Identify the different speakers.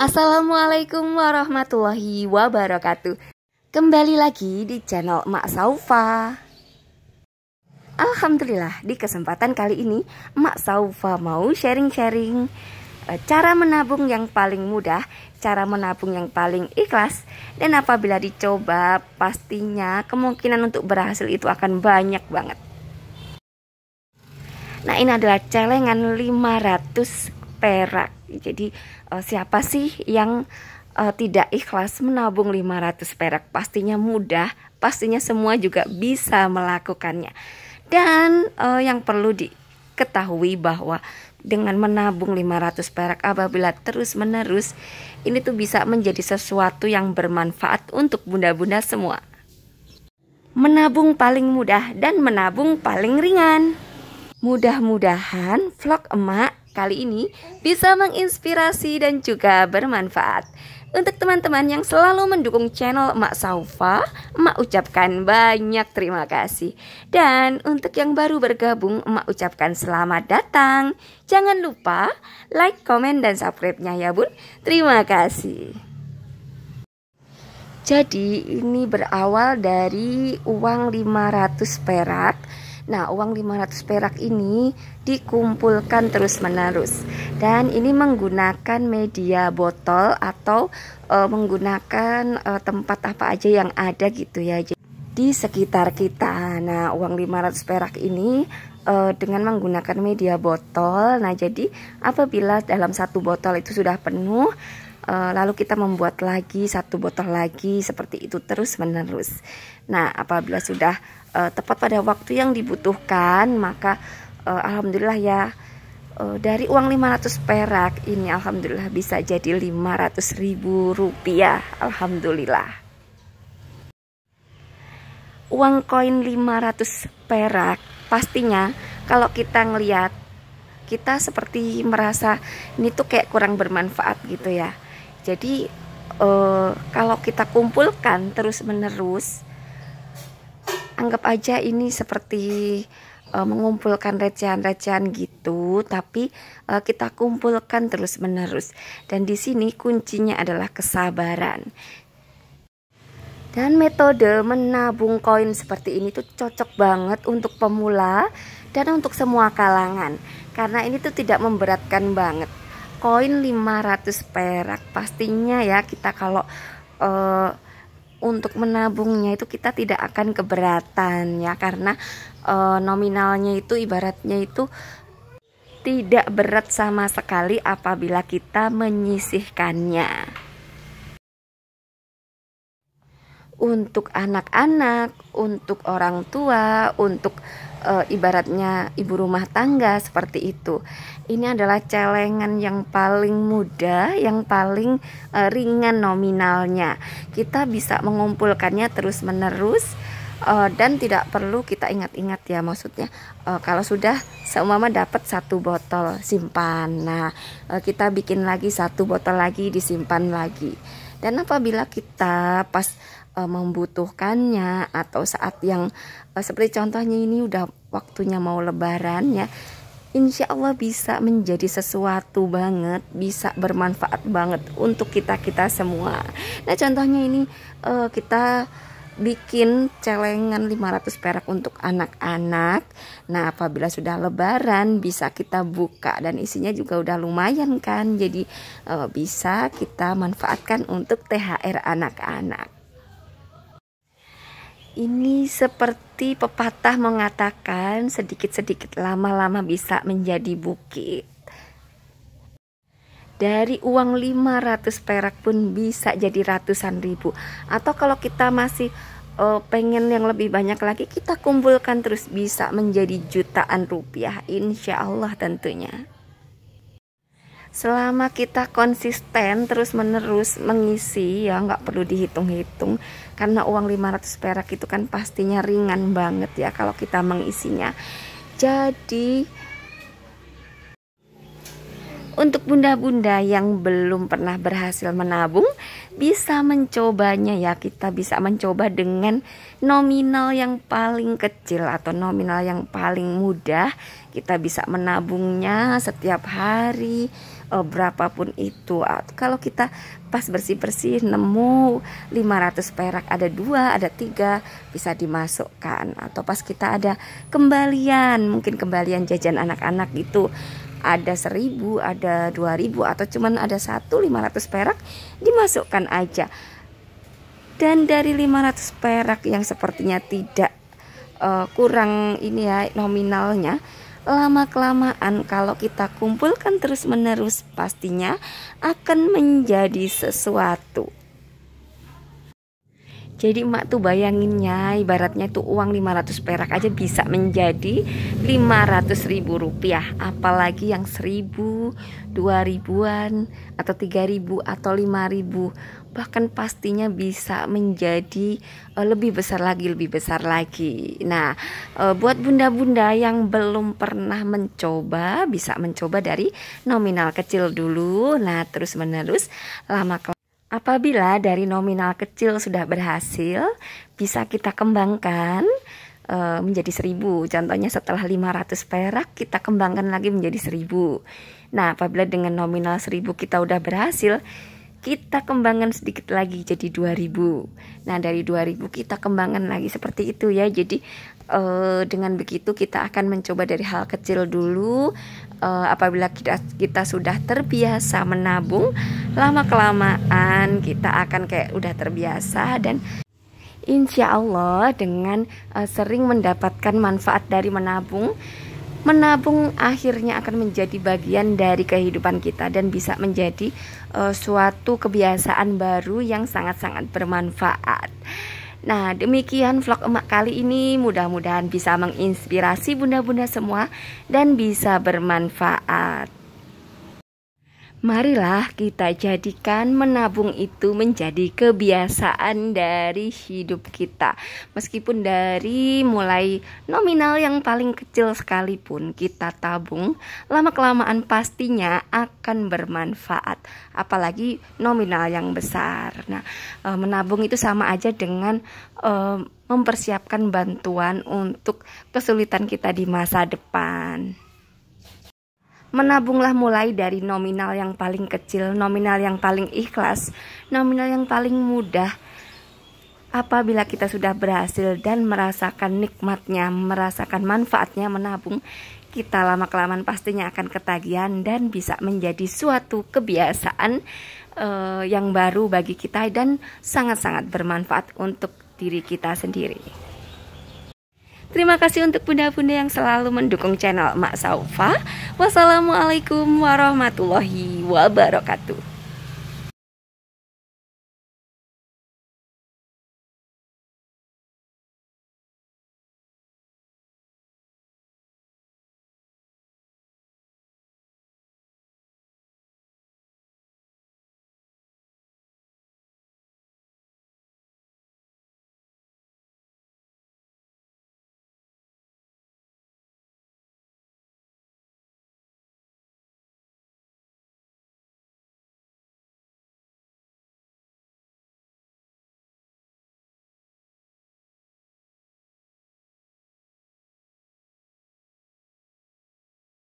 Speaker 1: Assalamualaikum warahmatullahi wabarakatuh Kembali lagi di channel Mak Saufa Alhamdulillah di kesempatan kali ini Mak Saufa mau sharing-sharing eh, Cara menabung yang paling mudah Cara menabung yang paling ikhlas Dan apabila dicoba pastinya kemungkinan untuk berhasil itu akan banyak banget Nah ini adalah celengan 500 perak. Jadi uh, siapa sih yang uh, tidak ikhlas menabung 500 perak? Pastinya mudah, pastinya semua juga bisa melakukannya. Dan uh, yang perlu diketahui bahwa dengan menabung 500 perak apabila terus-menerus ini tuh bisa menjadi sesuatu yang bermanfaat untuk bunda-bunda semua. Menabung paling mudah dan menabung paling ringan. Mudah-mudahan vlog emak kali ini bisa menginspirasi dan juga bermanfaat. Untuk teman-teman yang selalu mendukung channel Mak Saufa, Mak ucapkan banyak terima kasih. Dan untuk yang baru bergabung, Mak ucapkan selamat datang. Jangan lupa like, komen, dan subscribe-nya ya bun. Terima kasih. Jadi ini berawal dari uang 500 perak Nah, uang 500 perak ini dikumpulkan terus-menerus dan ini menggunakan media botol atau e, menggunakan e, tempat apa aja yang ada gitu ya di sekitar kita. Nah, uang 500 perak ini e, dengan menggunakan media botol. Nah, jadi apabila dalam satu botol itu sudah penuh lalu kita membuat lagi satu botol lagi seperti itu terus menerus. Nah, apabila sudah uh, tepat pada waktu yang dibutuhkan maka uh, alhamdulillah ya uh, dari uang 500 perak ini alhamdulillah bisa jadi 500 ribu rupiah alhamdulillah uang koin 500 perak pastinya kalau kita ngelihat kita seperti merasa ini tuh kayak kurang bermanfaat gitu ya jadi uh, kalau kita kumpulkan terus menerus anggap aja ini seperti uh, mengumpulkan recehan-recehan gitu, tapi uh, kita kumpulkan terus-menerus. Dan di sini kuncinya adalah kesabaran. Dan metode menabung koin seperti ini tuh cocok banget untuk pemula dan untuk semua kalangan karena ini tuh tidak memberatkan banget. Koin 500 perak pastinya ya kita kalau uh, untuk menabungnya itu kita tidak akan keberatan ya karena e, nominalnya itu ibaratnya itu tidak berat sama sekali apabila kita menyisihkannya. untuk anak-anak, untuk orang tua, untuk e, ibaratnya ibu rumah tangga seperti itu. Ini adalah celengan yang paling mudah, yang paling e, ringan nominalnya. Kita bisa mengumpulkannya terus-menerus e, dan tidak perlu kita ingat-ingat ya maksudnya. E, kalau sudah seumama dapat satu botol simpan. Nah, e, kita bikin lagi satu botol lagi disimpan lagi. Dan apabila kita pas uh, membutuhkannya atau saat yang uh, seperti contohnya ini udah waktunya mau lebaran ya Insya Allah bisa menjadi sesuatu banget, bisa bermanfaat banget untuk kita kita semua. Nah contohnya ini uh, kita bikin celengan 500 perak untuk anak-anak. Nah, apabila sudah lebaran bisa kita buka dan isinya juga udah lumayan kan. Jadi bisa kita manfaatkan untuk THR anak-anak. Ini seperti pepatah mengatakan sedikit-sedikit lama-lama bisa menjadi bukit. Dari uang 500 perak pun bisa jadi ratusan ribu. Atau kalau kita masih uh, pengen yang lebih banyak lagi, kita kumpulkan terus bisa menjadi jutaan rupiah. Insya Allah tentunya selama kita konsisten terus menerus mengisi ya nggak perlu dihitung-hitung karena uang 500 perak itu kan pastinya ringan banget ya kalau kita mengisinya jadi untuk bunda-bunda yang belum pernah berhasil menabung, bisa mencobanya ya. Kita bisa mencoba dengan nominal yang paling kecil atau nominal yang paling mudah. Kita bisa menabungnya setiap hari e, berapapun itu. Kalau kita pas bersih-bersih nemu 500 perak ada dua, ada tiga bisa dimasukkan atau pas kita ada kembalian, mungkin kembalian jajan anak-anak itu ada seribu, ada dua ribu, atau cuman ada satu lima ratus perak dimasukkan aja dan dari lima ratus perak yang sepertinya tidak uh, kurang ini ya nominalnya lama kelamaan kalau kita kumpulkan terus menerus pastinya akan menjadi sesuatu jadi emak tuh bayanginnya ibaratnya tuh uang 500 perak aja bisa menjadi 500 ribu rupiah Apalagi yang 1000, 2000an, atau 3000 atau 5000 Bahkan pastinya bisa menjadi uh, lebih besar lagi, lebih besar lagi Nah uh, buat bunda-bunda yang belum pernah mencoba bisa mencoba dari nominal kecil dulu Nah terus menerus lama kelamaan. Apabila dari nominal kecil sudah berhasil, bisa kita kembangkan e, menjadi seribu. Contohnya setelah 500 perak kita kembangkan lagi menjadi seribu. Nah, apabila dengan nominal seribu kita sudah berhasil, kita kembangkan sedikit lagi jadi 2000. Nah, dari 2000 kita kembangkan lagi seperti itu ya. Jadi e, dengan begitu kita akan mencoba dari hal kecil dulu uh, apabila kita kita sudah terbiasa menabung lama kelamaan kita akan kayak udah terbiasa dan insya Allah dengan uh, sering mendapatkan manfaat dari menabung menabung akhirnya akan menjadi bagian dari kehidupan kita dan bisa menjadi uh, suatu kebiasaan baru yang sangat-sangat bermanfaat. Nah, demikian vlog emak kali ini. Mudah-mudahan bisa menginspirasi bunda-bunda semua dan bisa bermanfaat. Marilah kita jadikan menabung itu menjadi kebiasaan dari hidup kita. Meskipun dari mulai nominal yang paling kecil sekalipun kita tabung, lama-kelamaan pastinya akan bermanfaat, apalagi nominal yang besar. Nah, e, menabung itu sama aja dengan um, mempersiapkan bantuan untuk kesulitan kita di masa depan. Menabunglah mulai dari nominal yang paling kecil, nominal yang paling ikhlas, nominal yang paling mudah. Apabila kita sudah berhasil dan merasakan nikmatnya, merasakan manfaatnya menabung, kita lama-kelamaan pastinya akan ketagihan dan bisa menjadi suatu kebiasaan uh, yang baru bagi kita dan sangat-sangat bermanfaat untuk diri kita sendiri. Terima kasih untuk bunda-bunda yang selalu mendukung channel Mak Saufa. Wassalamualaikum warahmatullahi wabarakatuh.